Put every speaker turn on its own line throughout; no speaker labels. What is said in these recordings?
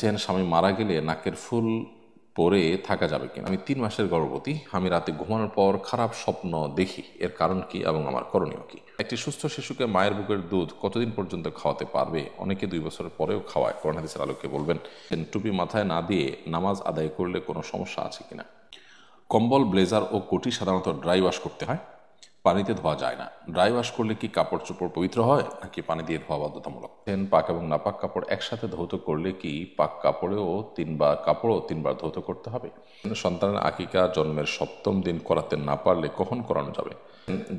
chain স্বামী মারা গেলে নাকের ফুল পরে থাকা যাবে কিনা আমি তিন মাসের গর্ভবতী আমি রাতে ঘুমানোর পর খারাপ স্বপ্ন দেখি এর কারণ কি এবং আমার করণীয় কি একটি সুস্থ শিশুকে মায়ের বুকের দুধ কতদিন পর্যন্ত খাওয়াতে পারবে অনেকে দুই বছরের পরেও খাওয়ায় করোনা হাদিসের আলোকে বলবেন টুপি মাথায় না দিয়ে নামাজ আদায় করলে কোনো সমস্যা আছে কিনা কম্বল ব্লেজার ও কোটি সাধারণত ড্রাই ওয়াশ করতে হয় পানিতে ধোয়া যায় না ড্রাই ওয়াশ করলে কি কাপড় চোপড় পবিত্র হয় নাকি পানি দিয়ে ধোয়া বাধ্যতামূলক ফেন পাক এবং নাপাক কাপড় একসাথে ধৌত করলে কি পাক কাপড়েও তিনবার কাপড়ও তিনবার ধৌত করতে হবে সন্তানের আকিকা জন্মের সপ্তম দিন করাতে না পারলে কখন করানো যাবে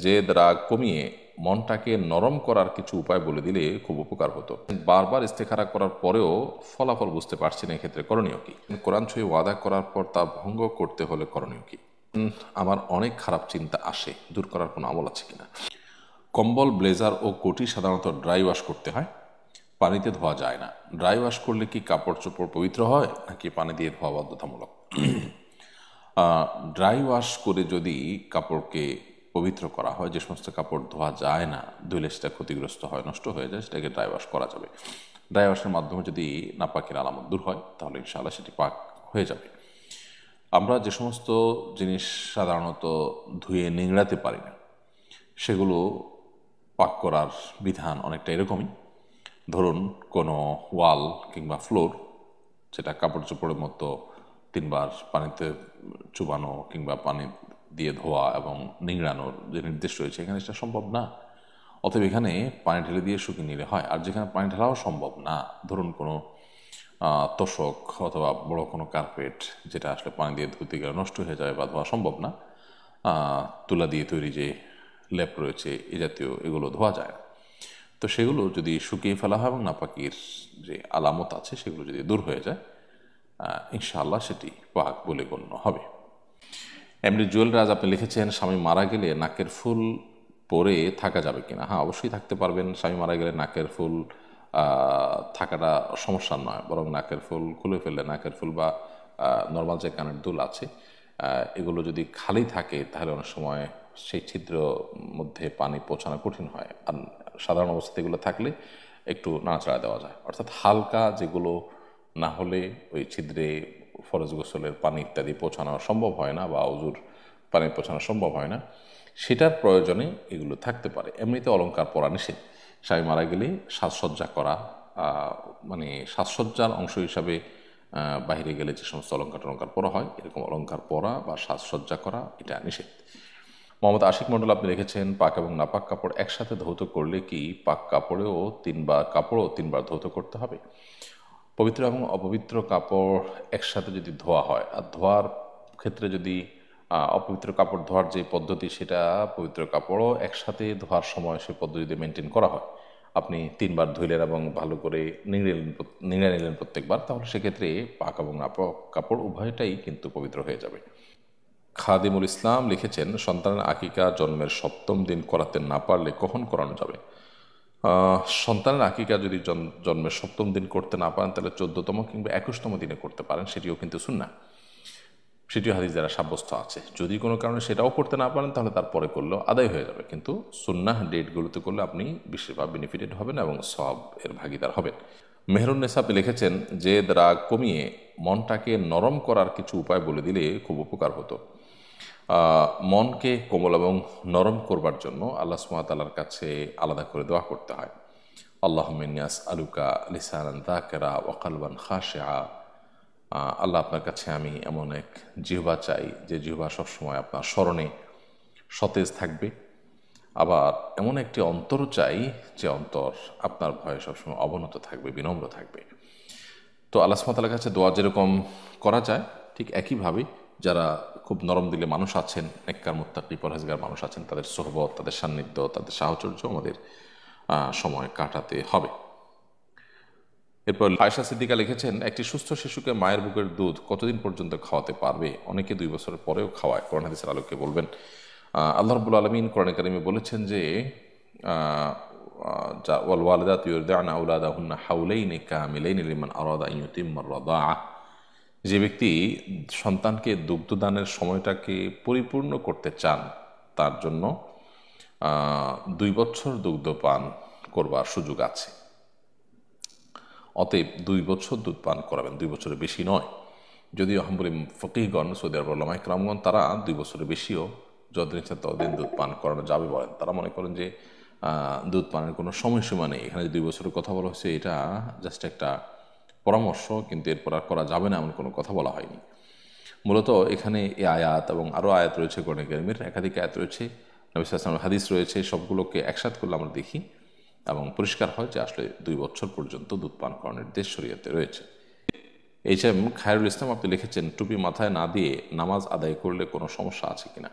যে রাগ কমিয়ে মনটাকে নরম করার কিছু উপায় বলে দিলে খুব উপকার হতো বারবার ইস্তেখারা করার পরেও ফলাফল বুঝতে পারছি না এক্ষেত্রে করণীয় কি কোরআন ছুঁয়ে ওয়াদা করার পর তা ভঙ্গ করতে হলে করণীয় কি আমার অনেক খারাপ চিন্তা আসে দূর করার কোনো আমল আছে কিনা কম্বল ব্লেজার ও কোটি সাধারণত ড্রাই ওয়াশ করতে হয় পানিতে ধোয়া যায় না ড্রাই ওয়াশ করলে কি কাপড় চোপড় পবিত্র হয় নাকি পানি দিয়ে ধোয়া বাধ্যতামূলক ড্রাই ওয়াশ করে যদি কাপড়কে পবিত্র করা হয় যে সমস্ত কাপড় ধোয়া যায় না ধুলে সেটা ক্ষতিগ্রস্ত হয় নষ্ট হয়ে যায় সেটাকে ড্রাই ওয়াশ করা যাবে ড্রাই ওয়াশের মাধ্যমে যদি নাপাকের আলামত দূর হয় তাহলে ইনশাআল্লাহ সেটি পাক হয়ে যাবে আমরা যে সমস্ত জিনিস সাধারণত ধুয়ে নিংড়াতে পারি না সেগুলো পাক করার বিধান অনেকটা এরকমই ধরুন কোনো ওয়াল কিংবা ফ্লোর যেটা কাপড় চোপড়ের মতো তিনবার পানিতে চুবানো কিংবা পানি দিয়ে ধোয়া এবং নিংড়ানোর যে নির্দেশ রয়েছে এখানে সেটা সম্ভব না অতএব এখানে পানি ঢেলে দিয়ে শুকিয়ে নিলে হয় আর যেখানে পানি ঢালাও সম্ভব না ধরুন কোনো তোষক অথবা বড় কোনো কার্পেট যেটা আসলে পানি দিয়ে ধুতে গেলে নষ্ট হয়ে যাবে বা ধোয়া সম্ভব না তুলা দিয়ে তৈরি যে ল্যাপ রয়েছে এ জাতীয় এগুলো ধোয়া যায় তো সেগুলো যদি শুকিয়ে ফেলা হয় এবং নাপাকির যে আলামত আছে সেগুলো যদি দূর হয়ে যায় ইনশাআল্লাহ সেটি পাক বলে গণ্য হবে এমনি জুয়েল রাজ আপনি লিখেছেন স্বামী মারা গেলে নাকের ফুল পরে থাকা যাবে কিনা হ্যাঁ অবশ্যই থাকতে পারবেন স্বামী মারা গেলে নাকের ফুল থাকাটা সমস্যা নয় বরং নাকের ফুল খুলে ফেললে নাকের ফুল বা নর্মাল যে কানের দুল আছে এগুলো যদি খালি থাকে তাহলে অনেক সময় সেই ছিদ্র মধ্যে পানি পৌঁছানো কঠিন হয় আর সাধারণ অবস্থাতে এগুলো থাকলে একটু নাড়াচাড়া দেওয়া যায় অর্থাৎ হালকা যেগুলো না হলে ওই ছিদ্রে ফরজ গোসলের পানি ইত্যাদি পৌঁছানো সম্ভব হয় না বা অজুর পানি পৌঁছানো সম্ভব হয় না সেটার প্রয়োজনে এগুলো থাকতে পারে এমনিতে অলঙ্কার পরা নিষেধ স্বামী মারা গেলে সাজসজ্জা করা মানে সাজসজ্জার অংশ হিসাবে বাহিরে গেলে যে সমস্ত অলঙ্কার টলঙ্কার পরা হয় এরকম অলঙ্কার পরা বা সাজসজ্জা করা এটা নিষেধ মোহাম্মদ আশিক মণ্ডল আপনি লিখেছেন পাক এবং নাপাক কাপড় একসাথে ধৌত করলে কি পাক কাপড়েও তিনবার কাপড়ও তিনবার ধৌত করতে হবে পবিত্র এবং অপবিত্র কাপড় একসাথে যদি ধোয়া হয় আর ধোয়ার ক্ষেত্রে যদি অপবিত্র কাপড় ধোয়ার যে পদ্ধতি সেটা পবিত্র কাপড়ও একসাথে ধোয়ার সময় সে পদ্ধতিতে মেনটেন করা হয় আপনি তিনবার ধুইলেন এবং ভালো করে নিড়ে নিলেন নিলেন প্রত্যেকবার তাহলে সেক্ষেত্রে পাক এবং আপক কাপড় উভয়টাই কিন্তু পবিত্র হয়ে যাবে খাদিমুল ইসলাম লিখেছেন সন্তানের আকিকা জন্মের সপ্তম দিন করাতে না পারলে কখন করানো যাবে সন্তানের আকিকা যদি জন্মের সপ্তম দিন করতে না পারেন তাহলে চোদ্দতম কিংবা একুশতম দিনে করতে পারেন সেটিও কিন্তু শুননা সেটিও হাদিস দ্বারা সাব্যস্ত আছে যদি কোনো কারণে সেটাও করতে না পারেন তাহলে তারপরে করলেও আদায় হয়ে যাবে কিন্তু সুন্নাহ ডেটগুলোতে করলে আপনি বেশিরভাগ বেনিফিটেড হবেন এবং সব এর ভাগিদার হবেন মেহরুন্নেসাব লিখেছেন যে রাগ কমিয়ে মনটাকে নরম করার কিছু উপায় বলে দিলে খুব উপকার হতো মনকে কোমল এবং নরম করবার জন্য আল্লাহ সুমাতালার কাছে আলাদা করে দোয়া করতে হয় আল্লাহ মিনিয়াস আলুকা লিসান দাকেরা ওকালবান খাশেয়া আল্লাহ আপনার কাছে আমি এমন এক জিহবা চাই যে জিহবা সবসময় আপনার স্মরণে সতেজ থাকবে আবার এমন একটি অন্তর চাই যে অন্তর আপনার ভয়ে সবসময় অবনত থাকবে বিনম্র থাকবে তো আল্লাহ সুমতালার কাছে দোয়া যেরকম করা যায় ঠিক একইভাবে যারা খুব নরম দিলে মানুষ আছেন এককার মোত্তাকি পরহেজগার মানুষ আছেন তাদের সোহবত তাদের সান্নিধ্য তাদের সাহচর্য আমাদের সময় কাটাতে হবে এরপর আয়সা সিদ্দিকা লিখেছেন একটি সুস্থ শিশুকে মায়ের বুকের দুধ কতদিন পর্যন্ত খাওয়াতে পারবে অনেকে দুই বছর পরেও খাওয়ায় কোরআন হাদিসের আলোকে বলবেন আল্লাহ রবুল আলমিন কোরআন কারিমে বলেছেন যে যে ব্যক্তি সন্তানকে দুগ্ধদানের সময়টাকে পরিপূর্ণ করতে চান তার জন্য দুই বছর দুগ্ধ পান করবার সুযোগ আছে অতএব দুই বছর দুধ পান করাবেন দুই বছরের বেশি নয় যদিও হাম্বুলিম ফকিহগণ সৌদি আরব আল্লাহ ইকরামগণ তারা দুই বছরের বেশিও যতদিন ইচ্ছা ততদিন দুধ পান করানো যাবে বলেন তারা মনে করেন যে দুধ পানের কোনো সময়সীমা নেই এখানে দুই বছরের কথা বলা হয়েছে এটা জাস্ট একটা পরামর্শ কিন্তু এরপর আর করা যাবে না এমন কোনো কথা বলা হয়নি মূলত এখানে এ আয়াত এবং আরও আয়াত রয়েছে কোরআন একাধিক আয়াত রয়েছে নবিস হাদিস রয়েছে সবগুলোকে একসাথ করলে আমরা দেখি এবং পরিষ্কার হয় যে আসলে দুই বছর পর্যন্ত দুধ পান করার নির্দেশ শরীয়তে রয়েছে এইচ এম খায়রুল ইসলাম আপনি লিখেছেন টুপি মাথায় না দিয়ে নামাজ আদায় করলে কোনো সমস্যা আছে কিনা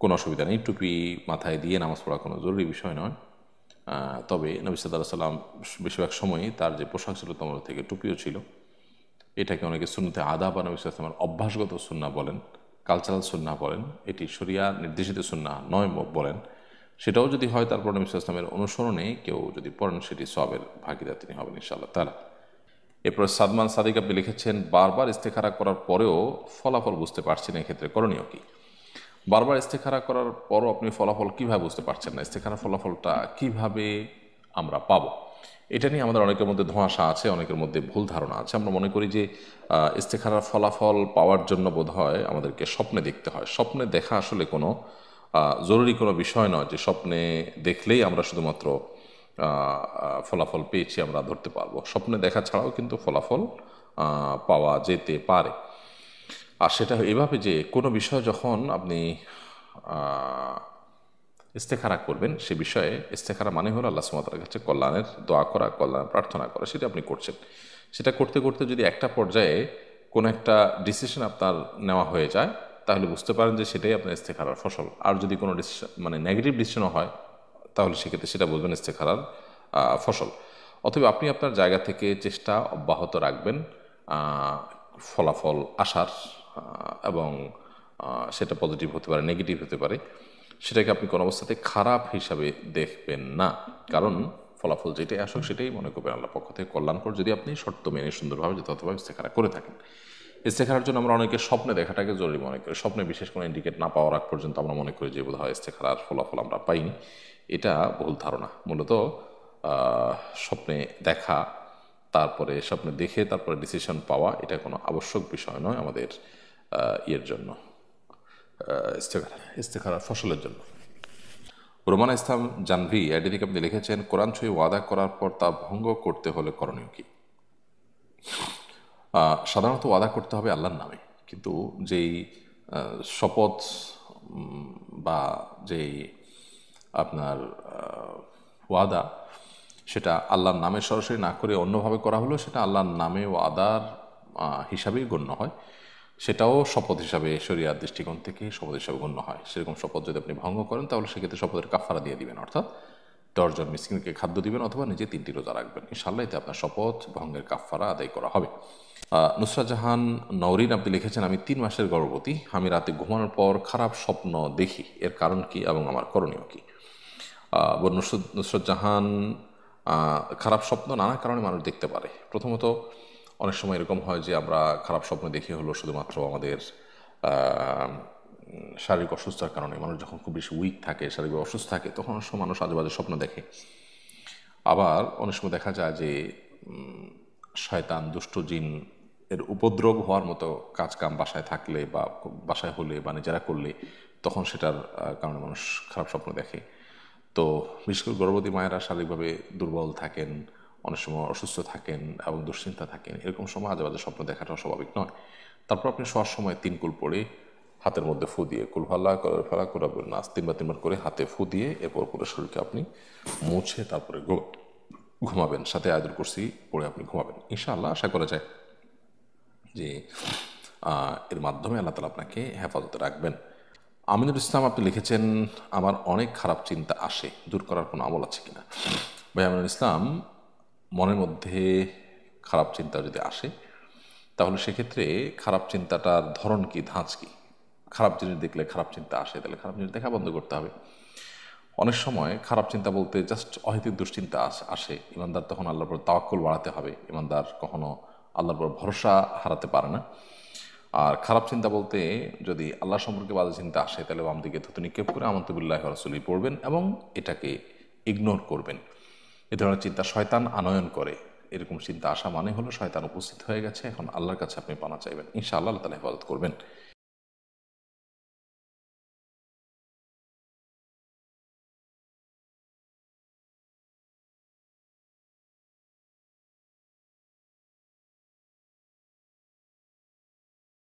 কোনো অসুবিধা নেই টুপি মাথায় দিয়ে নামাজ পড়া কোনো জরুরি বিষয় নয় তবে নবী সাদা সাল্লাম বেশিরভাগ সময়ই তার যে পোশাক ছিল তোমার থেকে টুপিও ছিল এটাকে অনেকে সুন্নতে আদা বা নবী সাল্লামের অভ্যাসগত সুন্না বলেন কালচারাল সুন্না বলেন এটি সরিয়া নির্দেশিত সুন্না নয় বলেন সেটাও যদি হয় তারপর নবী ইসলামের অনুসরণে কেউ যদি পড়েন সেটি সবের ভাগিদার তিনি হবেন ইনশাআল্লাহ তারা এরপরে সাদমান সাদিক আপনি লিখেছেন বারবার ইস্তেখারা করার পরেও ফলাফল বুঝতে পারছি না এক্ষেত্রে করণীয় কী বারবার ইস্তেখারা করার পরও আপনি ফলাফল কীভাবে বুঝতে পারছেন না ইস্তেখারা ফলাফলটা কিভাবে আমরা পাব এটা নিয়ে আমাদের অনেকের মধ্যে ধোঁয়াশা আছে অনেকের মধ্যে ভুল ধারণা আছে আমরা মনে করি যে ইস্তেখারার ফলাফল পাওয়ার জন্য বোধ হয় আমাদেরকে স্বপ্নে দেখতে হয় স্বপ্নে দেখা আসলে কোনো জরুরি কোনো বিষয় নয় যে স্বপ্নে দেখলেই আমরা শুধুমাত্র ফলাফল পেয়েছি আমরা ধরতে পারবো স্বপ্নে দেখা ছাড়াও কিন্তু ফলাফল পাওয়া যেতে পারে আর সেটা এভাবে যে কোনো বিষয় যখন আপনি ইস্তেখারা করবেন সে বিষয়ে ইস্তেখারা মানে হলো আল্লাহ সুমাতার কাছে কল্যাণের দোয়া করা কল্যাণ প্রার্থনা করা সেটা আপনি করছেন সেটা করতে করতে যদি একটা পর্যায়ে কোনো একটা ডিসিশন আপনার নেওয়া হয়ে যায় তাহলে বুঝতে পারেন যে সেটাই আপনার ইস্তেখারার ফসল আর যদি কোনো ডিসিশন মানে নেগেটিভ ডিসিশনও হয় তাহলে সেক্ষেত্রে সেটা বুঝবেন ইস্তেখারার ফসল অথবা আপনি আপনার জায়গা থেকে চেষ্টা অব্যাহত রাখবেন ফলাফল আসার এবং সেটা পজিটিভ হতে পারে নেগেটিভ হতে পারে সেটাকে আপনি কোনো অবস্থাতে খারাপ হিসাবে দেখবেন না কারণ ফলাফল যেটাই আসুক সেটাই মনে করবেন আল্লাহ পক্ষ থেকে কল্যাণকর যদি আপনি শর্ত মেনে সুন্দরভাবে যথাযথভাবে ইস্তেখারা করে থাকেন ইস্তেখারার জন্য আমরা অনেকে স্বপ্নে দেখাটাকে জরুরি মনে করি স্বপ্নে বিশেষ কোনো ইন্ডিকেট না পাওয়ার আগ পর্যন্ত আমরা মনে করি যে বোধ হয় ইস্তেখারার ফলাফল আমরা পাইনি এটা ভুল ধারণা মূলত স্বপ্নে দেখা তারপরে স্বপ্নে দেখে তারপরে ডিসিশন পাওয়া এটা কোনো আবশ্যক বিষয় নয় আমাদের ইয়ের জন্য ইস্তেখারা ইস্তেখারার ফসলের জন্য রোমান ইসলাম জানভি অ্যাডিদিকে আপনি লিখেছেন কোরআন ছুঁয়ে ওয়াদা করার পর তা ভঙ্গ করতে হলে করণীয় কী সাধারণত ওয়াদা করতে হবে আল্লাহর নামে কিন্তু যেই শপথ বা যেই আপনার ওয়াদা সেটা আল্লাহর নামে সরাসরি না করে অন্যভাবে করা হলো সেটা আল্লাহর নামে ওয়াদার হিসাবেই গণ্য হয় সেটাও শপথ হিসাবে শরিয়ার দৃষ্টিকোণ থেকে শপথ হিসাবে গণ্য হয় সেরকম শপথ যদি আপনি ভঙ্গ করেন তাহলে সেক্ষেত্রে শপথের কাফারা দিয়ে দিবেন অর্থাৎ দশজন মিসকিনকে খাদ্য দিবেন অথবা নিজে তিনটি রোজা রাখবেন ইনশাল্লাহ এতে আপনার শপথ ভঙ্গের কাফারা আদায় করা হবে নুসরা জাহান নৌরিন আপনি লিখেছেন আমি তিন মাসের গর্ভবতী আমি রাতে ঘুমানোর পর খারাপ স্বপ্ন দেখি এর কারণ কি এবং আমার করণীয় কী নুসরত নুসরত জাহান খারাপ স্বপ্ন নানা কারণে মানুষ দেখতে পারে প্রথমত অনেক সময় এরকম হয় যে আমরা খারাপ স্বপ্ন দেখি হলো শুধুমাত্র আমাদের শারীরিক অসুস্থতার কারণে মানুষ যখন খুব বেশি উইক থাকে শারীরিক অসুস্থ থাকে তখন সময় মানুষ আজেবাজে স্বপ্ন দেখে আবার অনেক সময় দেখা যায় যে শয়তান দুষ্ট জিন এর উপদ্রব হওয়ার মতো কাজ কাম বাসায় থাকলে বা বাসায় হলে বা নিজেরা করলে তখন সেটার কারণে মানুষ খারাপ স্বপ্ন দেখে তো বিশেষ করে গর্ভবতী মায়েরা শারীরিকভাবে দুর্বল থাকেন অনেক সময় অসুস্থ থাকেন এবং দুশ্চিন্তা থাকেন এরকম সময় আজেবাজে স্বপ্ন দেখাটাও স্বাভাবিক নয় তারপর আপনি শোয়ার সময় তিনকুল পড়ে হাতের মধ্যে ফু দিয়ে করে ফেলা করে নাচ তিনবার তিনবার করে হাতে ফু দিয়ে এরপর পুরো শরীরকে আপনি মুছে তারপরে ঘুমাবেন সাথে আদর করছি পরে আপনি ঘুমাবেন ইনশাআল্লাহ আশা করা যায় যে এর মাধ্যমে আল্লাহ তালা আপনাকে হেফাজতে রাখবেন আমিনুল ইসলাম আপনি লিখেছেন আমার অনেক খারাপ চিন্তা আসে দূর করার কোনো আমল আছে কিনা ভাই আমিনুল ইসলাম মনের মধ্যে খারাপ চিন্তা যদি আসে তাহলে সেক্ষেত্রে খারাপ চিন্তাটার ধরন কি ধাঁচ কী খারাপ জিনিস দেখলে খারাপ চিন্তা আসে তাহলে খারাপ জিনিস দেখা বন্ধ করতে হবে অনেক সময় খারাপ চিন্তা বলতে জাস্ট অহেতুক দুশ্চিন্তা আসে ইমানদার তখন আল্লাহর পর তাওয়াক্কুল বাড়াতে হবে ইমানদার কখনো আল্লাহর পর ভরসা হারাতে পারে না আর খারাপ চিন্তা বলতে যদি আল্লাহ সম্পর্কে বাজে চিন্তা আসে তাহলে বাম দিকে থুতু নিক্ষেপ করে আমন্তবিল্লাহ রসুলি পড়বেন এবং এটাকে ইগনোর করবেন এ ধরনের চিন্তা শয়তান আনয়ন করে এরকম চিন্তা আসা মানে হলো শয়তান উপস্থিত হয়ে গেছে এখন আল্লাহর কাছে আপনি পানা চাইবেন ইনশাআল্লাহ তালা হেফাজত করবেন